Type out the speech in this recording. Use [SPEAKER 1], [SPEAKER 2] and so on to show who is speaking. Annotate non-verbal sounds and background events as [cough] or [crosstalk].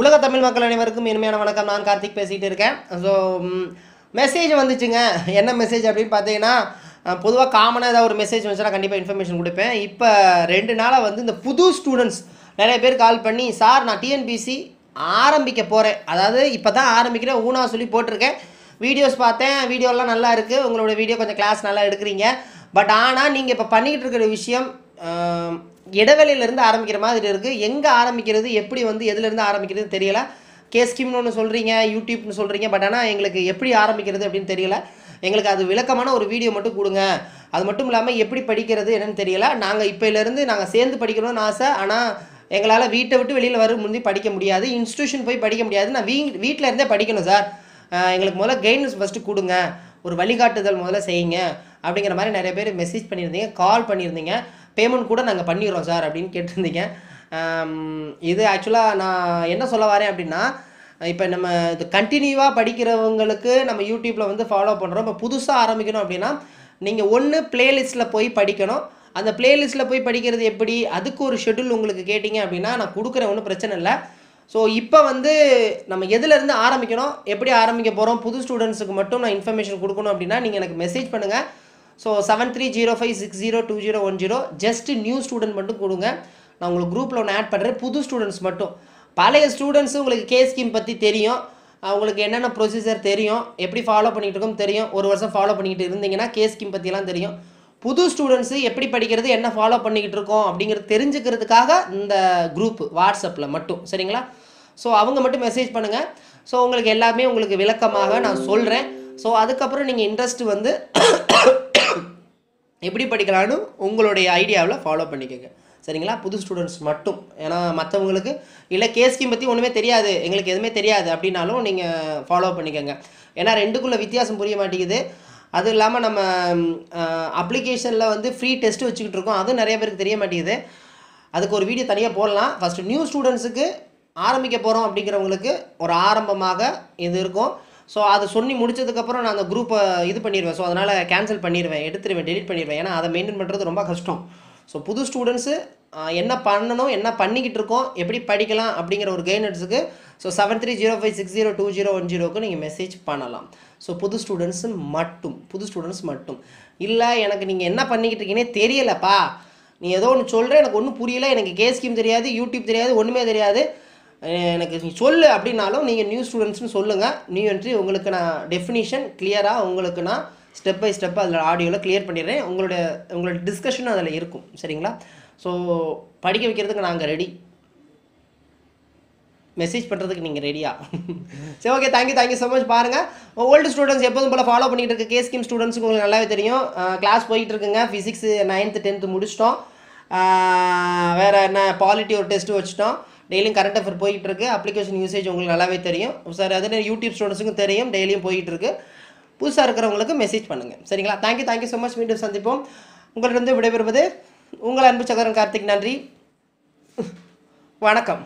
[SPEAKER 1] உலக தமிழ் மக்கள் அனைவருக்கும் இனிமையான வணக்கம் நான் கார்த்திக் பேசிகிட்டு இருக்கேன் ஸோ மெசேஜ் வந்துச்சுங்க என்ன மெசேஜ் அப்படின்னு பார்த்தீங்கன்னா பொதுவாக காமனாக ஏதாவது ஒரு மெசேஜ் வந்துச்சுன்னா கண்டிப்பாக இன்ஃபர்மேஷன் கொடுப்பேன் இப்போ ரெண்டு நாளாக வந்து இந்த புது ஸ்டூடெண்ட்ஸ் நிறைய பேர் கால் பண்ணி சார் நான் டிஎன்பிசி ஆரம்பிக்க போகிறேன் அதாவது இப்போ தான் ஆரம்பிக்கிறேன் ஊனா சொல்லி போட்டிருக்கேன் வீடியோஸ் பார்த்தேன் வீடியோலாம் நல்லா இருக்குது உங்களோட வீடியோ கொஞ்சம் கிளாஸ் நல்லா எடுக்கிறீங்க பட் ஆனால் நீங்கள் இப்போ பண்ணிக்கிட்டு இருக்கிற விஷயம் இடைவெளியிலேருந்து ஆரம்பிக்கிற மாதிரி இருக்குது எங்கே ஆரம்பிக்கிறது எப்படி வந்து எதுலேருந்து ஆரம்பிக்கிறது தெரியல கேஸ்கிம்னு ஒன்று சொல்கிறீங்க யூடியூப்னு சொல்கிறீங்க பட் ஆனால் எங்களுக்கு எப்படி ஆரம்பிக்கிறது அப்படின்னு தெரியல எங்களுக்கு அது விளக்கமான ஒரு வீடியோ மட்டும் கொடுங்க அது மட்டும் இல்லாமல் எப்படி படிக்கிறது என்னன்னு தெரியல நாங்கள் இப்போலேருந்து நாங்கள் சேர்ந்து படிக்கணும்னு ஆசை ஆனால் எங்களால் வீட்டை விட்டு வெளியில் வர முந்தி படிக்க முடியாது இன்ஸ்டியூஷன் போய் படிக்க முடியாது நான் வீ வீட்டில் இருந்தே படிக்கணும் சார் எங்களுக்கு முதல்ல கைடன்ஸ் ஃபஸ்ட்டு கொடுங்க ஒரு வழிகாட்டுதல் முதல்ல செய்யுங்க அப்படிங்கிற மாதிரி நிறைய பேர் மெசேஜ் பண்ணியிருந்தீங்க கால் பண்ணியிருந்தீங்க பேமெண்ட் கூட நாங்கள் பண்ணிடுறோம் சார் அப்படின்னு கேட்டிருந்தீங்க இது ஆக்சுவலாக நான் என்ன சொல்ல வரேன் அப்படின்னா இப்போ நம்ம இது கண்டினியூவாக படிக்கிறவங்களுக்கு நம்ம யூடியூப்பில் வந்து ஃபாலோ பண்ணுறோம் இப்போ புதுசாக ஆரம்பிக்கணும் அப்படின்னா நீங்கள் ஒன்று பிளேலிஸ்ட்டில் போய் படிக்கணும் அந்த பிளேலிஸ்ட்டில் போய் படிக்கிறது எப்படி அதுக்கு ஒரு ஷெடியூல் உங்களுக்கு கேட்டிங்க அப்படின்னா நான் கொடுக்குறேன் ஒன்றும் பிரச்சனை இல்லை ஸோ இப்போ வந்து நம்ம எதுலேருந்து ஆரம்பிக்கணும் எப்படி ஆரம்பிக்க போகிறோம் புது ஸ்டூடெண்ட்ஸுக்கு மட்டும் நான் இன்ஃபர்மேஷன் கொடுக்கணும் அப்படின்னா நீங்கள் எனக்கு மெசேஜ் பண்ணுங்கள் so seven three zero five six zero two zero one zero just new student மட்டும் கொடுங்க நான் உங்களுக்கு குரூப்பில் ஒன்று ஆட் பண்ணுறேன் புது ஸ்டூடெண்ட்ஸ் மட்டும் பழைய ஸ்டூடெண்ட்ஸும் உங்களுக்கு கே ஸ்கீம் பற்றி தெரியும் அவங்களுக்கு என்னென்ன ப்ரொசீஜர் தெரியும் எப்படி ஃபாலோ பண்ணிகிட்டு இருக்கோம் தெரியும் ஒரு வருஷம் ஃபாலோ பண்ணிக்கிட்டு இருந்தீங்கன்னா கே ஸ்கீம் பற்றிலாம் தெரியும் புது ஸ்டூடெண்ட்ஸு எப்படி படிக்கிறது என்ன ஃபாலோ பண்ணிக்கிட்டு இருக்கோம் அப்படிங்கிறது தெரிஞ்சுக்கிறதுக்காக இந்த குரூப் வாட்ஸ்அப்பில் மட்டும் சரிங்களா ஸோ அவங்க மட்டும் மெசேஜ் பண்ணுங்கள் ஸோ உங்களுக்கு எல்லாமே உங்களுக்கு விளக்கமாக நான் சொல்கிறேன் ஸோ அதுக்கப்புறம் நீங்கள் இன்ட்ரெஸ்ட் வந்து எப்படி படிக்கலான்னு உங்களுடைய ஐடியாவில் ஃபாலோ பண்ணிக்கோங்க சரிங்களா புது ஸ்டூடெண்ட்ஸ் மட்டும் ஏன்னா மற்றவங்களுக்கு இல்லை கேஸ்கியும் பற்றி ஒன்றுமே தெரியாது எங்களுக்கு எதுவுமே தெரியாது அப்படின்னாலும் நீங்கள் ஃபாலோ பண்ணிக்கோங்க ஏன்னா ரெண்டுக்குள்ளே வித்தியாசம் புரிய மாட்டேங்குது அது இல்லாமல் நம்ம அப்ளிகேஷனில் வந்து ஃப்ரீ டெஸ்ட் வச்சுக்கிட்டு இருக்கோம் அதுவும் நிறைய பேருக்கு தெரிய மாட்டேங்குது அதுக்கு ஒரு வீடியோ தனியாக போடலாம் ஃபஸ்ட்டு நியூ ஸ்டூடெண்ட்ஸுக்கு ஆரம்பிக்க போகிறோம் அப்படிங்கிறவங்களுக்கு ஒரு ஆரம்பமாக இது இருக்கும் ஸோ அதை சொல்லி முடிச்சதுக்கப்புறம் நான் அந்த குரூப்பை இது பண்ணிடுவேன் ஸோ அதனால் கேன்சல் பண்ணிடுவேன் எடுத்துருவேன் டெலிட் பண்ணிடுவேன் ஏன்னா அதை மெயின்டைன் பண்ணுறது ரொம்ப கஷ்டம் ஸோ புது ஸ்டூடெண்ட்ஸு என்ன பண்ணணும் என்ன பண்ணிக்கிட்டு இருக்கோம் எப்படி படிக்கலாம் அப்படிங்கிற ஒரு கைடன்ஸுக்கு so seven three zero five six zero two zero one ஜீரோக்கு நீங்கள் மெசேஜ் பண்ணலாம் ஸோ புது ஸ்டூடெண்ட்ஸு மட்டும் புது ஸ்டூடெண்ட்ஸ் மட்டும் இல்லை எனக்கு நீங்கள் என்ன பண்ணிக்கிட்டு இருக்கீங்கன்னே தெரியலப்பா நீ ஏதோ ஒன்று சொல்கிற எனக்கு ஒன்றும் புரியல எனக்கு கே ஸ்கீம் தெரியாது யூடியூப் தெரியாது ஒன்றுமே தெரியாது எனக்கு நீ சொல்லு அப்படின்னாலும் நீங்கள் நியூ ஸ்டூடெண்ட்ஸ்னு சொல்லுங்கள் நியூ என்ட்ரி உங்களுக்கு நான் டெஃபினிஷன் கிளியராக உங்களுக்கு நான் ஸ்டெப் பை ஸ்டெப் அதில் ஆடியோவில் கிளியர் பண்ணிடுறேன் உங்களுடைய உங்களோட டிஸ்கஷன் அதில் இருக்கும் சரிங்களா ஸோ படிக்க வைக்கிறதுக்கு நாங்கள் ரெடி மெசேஜ் பண்ணுறதுக்கு நீங்கள் ரெடியா [laughs] சரி okay thank you thank you so much பாருங்கள் ஓல்டு ஸ்டூடெண்ட்ஸ் எப்போதும் போல் ஃபாலோ பண்ணிகிட்டு இருக்க கே ஸ்கீம் ஸ்டூடெண்ட்ஸுக்கு உங்களுக்கு நல்லாவே தெரியும் கிளாஸ் போயிட்டு இருக்குங்க ஃபிசிக்ஸ் நைன்த்து டென்த்து முடிச்சிட்டோம் வேறு என்ன பாலிட்டி ஒரு டெஸ்ட்டு வச்சுட்டோம் டெய்லியும் கரண்ட் அஃபேர் போயிட்டு இருக்கு அப்ளிகேஷன் யூசேஜ் உங்களுக்கு நல்லாவே தெரியும் சார் அதே யூடியூப் ஸ்டூடெண்ட்ஸுக்கும் தெரியும் டெய்லியும் போயிட்டு இருக்கு புதுசாக இருக்கிறவங்களுக்கு மெசேஜ் பண்ணுங்கள் சரிங்களா தேங்க்யூ தேங்க்யூ ஸோ மச் மீண்டும் சந்திப்போம் இருந்து விடைபெறுவது உங்கள் அன்பு சகோதரன் கார்த்திக் நன்றி வணக்கம்